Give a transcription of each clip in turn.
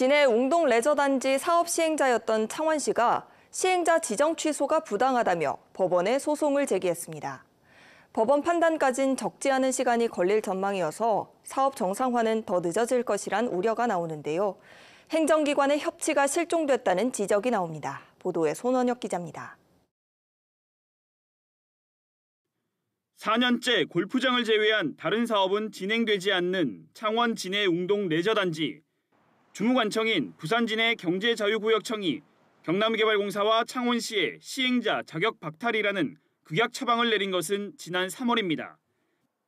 진해 웅동 레저단지 사업 시행자였던 창원 씨가 시행자 지정 취소가 부당하다며 법원에 소송을 제기했습니다. 법원 판단까진 적지 않은 시간이 걸릴 전망이어서 사업 정상화는 더 늦어질 것이란 우려가 나오는데요. 행정기관의 협치가 실종됐다는 지적이 나옵니다. 보도에 손원혁 기자입니다. 4년째 골프장을 제외한 다른 사업은 진행되지 않는 창원 진해 웅동 레저단지 주무관청인 부산진의 경제자유구역청이 경남개발공사와 창원시의 시행자 자격 박탈이라는 극약 처방을 내린 것은 지난 3월입니다.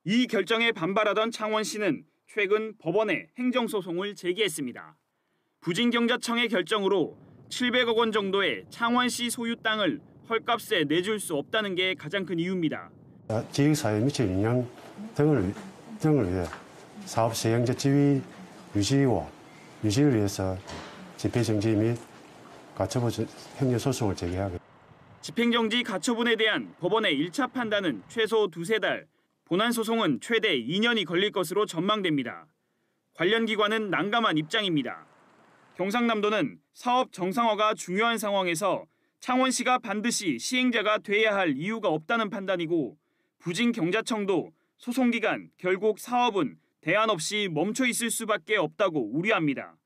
이 결정에 반발하던 창원시는 최근 법원에 행정소송을 제기했습니다. 부진경자청의 결정으로 700억 원 정도의 창원시 소유 땅을 헐값에 내줄 수 없다는 게 가장 큰 이유입니다. 지역사회 미칠 영향 등을, 등을 위해 사업 시행자 지위 유지와 유지를 위해서 집행정지 및 가처분 행위 소송을 제기하고 집행정지 가처분에 대한 법원의 1차 판단은 최소 두세 달, 본안 소송은 최대 2년이 걸릴 것으로 전망됩니다. 관련 기관은 난감한 입장입니다. 경상남도는 사업 정상화가 중요한 상황에서 창원시가 반드시 시행자가 돼야 할 이유가 없다는 판단이고 부진경자청도 소송기간 결국 사업은 대안 없이 멈춰 있을 수밖에 없다고 우려합니다.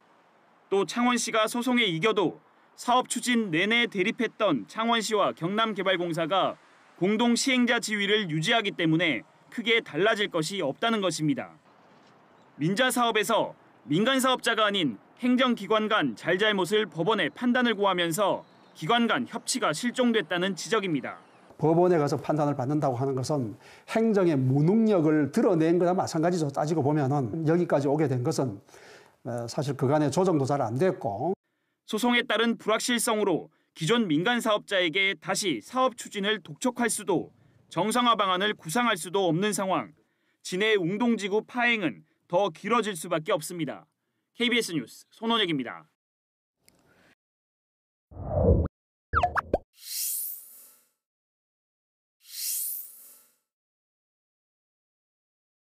또 창원시가 소송에 이겨도 사업 추진 내내 대립했던 창원시와 경남개발공사가 공동 시행자 지위를 유지하기 때문에 크게 달라질 것이 없다는 것입니다. 민자 사업에서 민간 사업자가 아닌 행정기관 간 잘잘못을 법원에 판단을 구하면서 기관 간 협치가 실종됐다는 지적입니다. 법원에 가서 판단을 받는다고 하는 것은 행정의 무능력을 드러낸 거나 마찬가지죠. 따지고 보면 여기까지 오게 된 것은 사실 그간의 조정도 잘 안 됐고 소송에 따른 불확실성으로 기존 민간 사업자에게 다시 사업 추진을 독촉할 수도 정상화 방안을 구상할 수도 없는 상황. 진해 웅동지구 파행은 더 길어질 수밖에 없습니다. KBS 뉴스 손원혁입니다.